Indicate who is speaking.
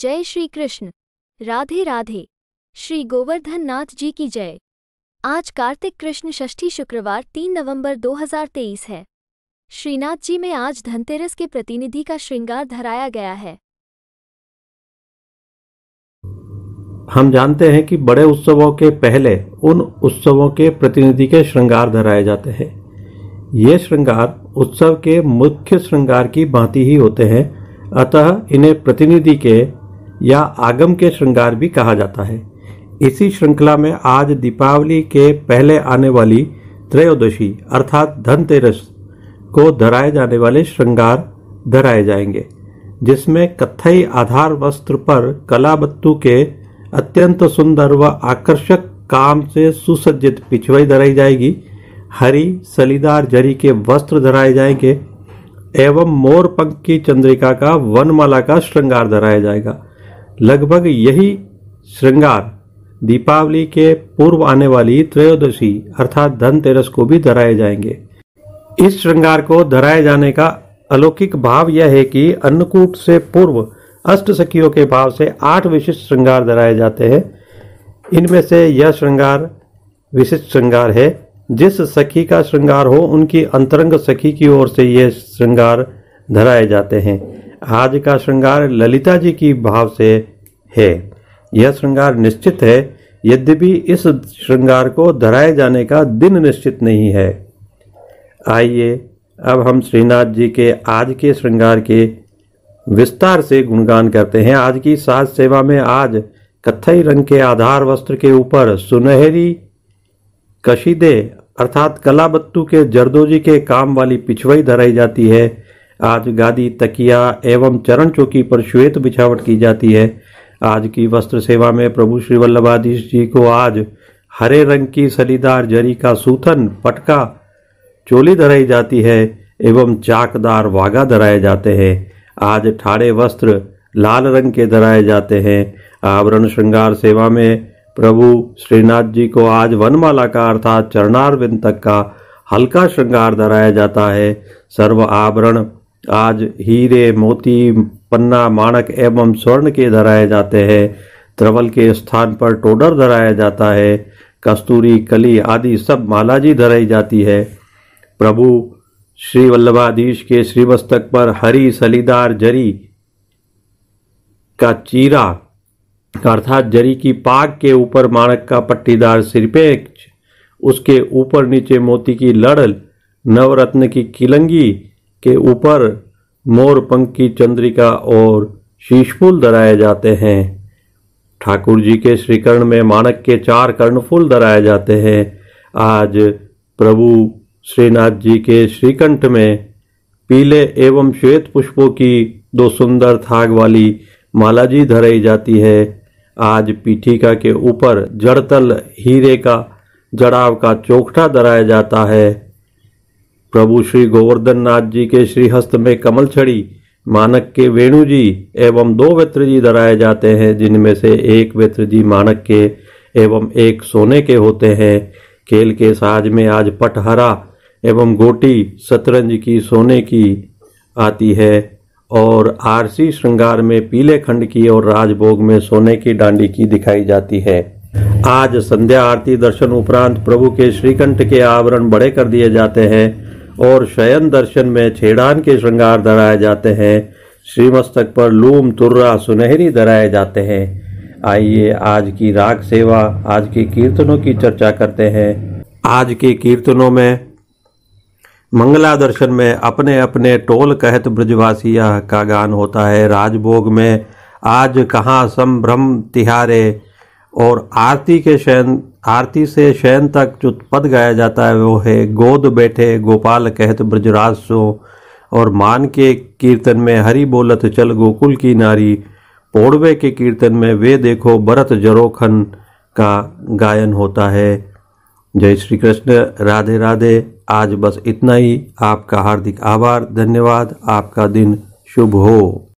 Speaker 1: जय श्री कृष्ण राधे राधे श्री गोवर्धन नाथ जी की जय आज कार्तिक कृष्ण षष्ठी शुक्रवार 3 नवंबर 2023 है श्रीनाथ जी में आज धनतेरस के प्रतिनिधि का श्रृंगार धराया गया है हम जानते हैं कि बड़े उत्सवों के पहले उन उत्सवों के प्रतिनिधि के श्रृंगार धराए जाते हैं ये श्रृंगार उत्सव के मुख्य श्रृंगार की भांति ही होते हैं अतः इन्हें प्रतिनिधि के या आगम के श्रृंगार भी कहा जाता है इसी श्रृंखला में आज दीपावली के पहले आने वाली त्रयोदशी अर्थात धनतेरस को धराए जाने वाले श्रृंगार धराए जाएंगे जिसमें कथई आधार वस्त्र पर कलाबत्तू के अत्यंत सुंदर व आकर्षक काम से सुसज्जित पिछवाई धराई जाएगी हरी सलीदार जरी के वस्त्र धराए जाएंगे एवं मोर पंख की चंद्रिका का वनमाला का श्रृंगार धराया जाएगा लगभग यही श्रृंगार दीपावली के पूर्व आने वाली त्रयोदशी अर्थात धनतेरस को भी धराए जाएंगे इस श्रृंगार को धराए जाने का अलौकिक भाव यह है कि अन्नकूट से पूर्व अष्ट सखियों के भाव से आठ विशिष्ट श्रृंगार धराए जाते हैं इनमें से यह श्रृंगार विशिष्ट श्रृंगार है जिस सखी का श्रृंगार हो उनकी अंतरंग सखी की ओर से यह श्रृंगार धराए जाते हैं आज का श्रृंगार ललिता जी की भाव से है यह श्रृंगार निश्चित है यद्यपि इस श्रृंगार को धराए जाने का दिन निश्चित नहीं है आइए अब हम श्रीनाथ जी के आज के श्रृंगार के विस्तार से गुणगान करते हैं आज की साज सेवा में आज कथई रंग के आधार वस्त्र के ऊपर सुनहरी कशीदे अर्थात कलाबत्तू के जरदोजी के काम वाली पिछवई धराई जाती है आज गादी तकिया एवं चरण चौकी पर श्वेत बिछावट की जाती है आज की वस्त्र सेवा में प्रभु श्री वल्लभाधीश जी को आज हरे रंग की सलीदार जरी का सूथन पटका चोली धराई जाती है एवं चाकदार वागा धराए जाते हैं आज ठाड़े वस्त्र लाल रंग के धराए जाते हैं आवरण श्रृंगार सेवा में प्रभु श्रीनाथ जी को आज वनमाला का अर्थात चरणार तक का हल्का श्रृंगार धराया जाता है सर्व आवरण आज हीरे मोती पन्ना माणक एवं स्वर्ण के धराए जाते हैं त्रवल के स्थान पर टोडर धराया जाता है कस्तूरी कली आदि सब मालाजी धराई जाती है प्रभु श्री वल्लभाधीश के श्रीमस्तक पर हरी सलीदार जरी का चीरा अर्थात जरी की पाक के ऊपर माणक का पट्टीदार सिरपेक्ष उसके ऊपर नीचे मोती की लड़ल नवरत्न की किलंगी के ऊपर मोरपंख की चंद्रिका और शीशफूल दराए जाते हैं ठाकुर जी के श्रीकर्ण में मानक के चार कर्णफूल दराए जाते हैं आज प्रभु श्रीनाथ जी के श्रीकंठ में पीले एवं श्वेत पुष्पों की दो सुंदर थाग वाली माला जी धराई जाती है आज पीठिका के ऊपर जड़तल हीरे का जड़ाव का चोखटा दराया जाता है प्रभु श्री गोवर्धन नाथ जी के श्रीहस्त में कमल छड़ी मानक के वेणु जी एवं दो वित्र जी धराए जाते हैं जिनमें से एक वित्र जी मानक के एवं एक सोने के होते हैं खेल के साज में आज पटहरा एवं गोटी शतरंज की सोने की आती है और आरसी श्रृंगार में पीले खंड की और राजभोग में सोने की डांडी की दिखाई जाती है आज संध्या आरती दर्शन उपरांत प्रभु के श्रीकंठ के आवरण बड़े कर दिए जाते हैं और शयन दर्शन में छेड़ान के श्रृंगार धराए जाते हैं श्रीमस्तक पर लूम तुर्रा सुनहरी धराए जाते हैं आइए आज की राग सेवा आज के कीर्तनों की चर्चा करते हैं आज के कीर्तनों में मंगला दर्शन में अपने अपने टोल कहत ब्रजवासिया का गान होता है राजभोग में आज कहाँ सम्रम तिहारे और आरती के शयन आरती से शयन तक जो पद गाया जाता है वो है गोद बैठे गोपाल कहत ब्रजराज सो और मान के कीर्तन में हरि बोलत चल गोकुल की नारी पोड़वे के कीर्तन में वे देखो भरत जरोखन का गायन होता है जय श्री कृष्ण राधे राधे आज बस इतना ही आपका हार्दिक आभार धन्यवाद आपका दिन शुभ हो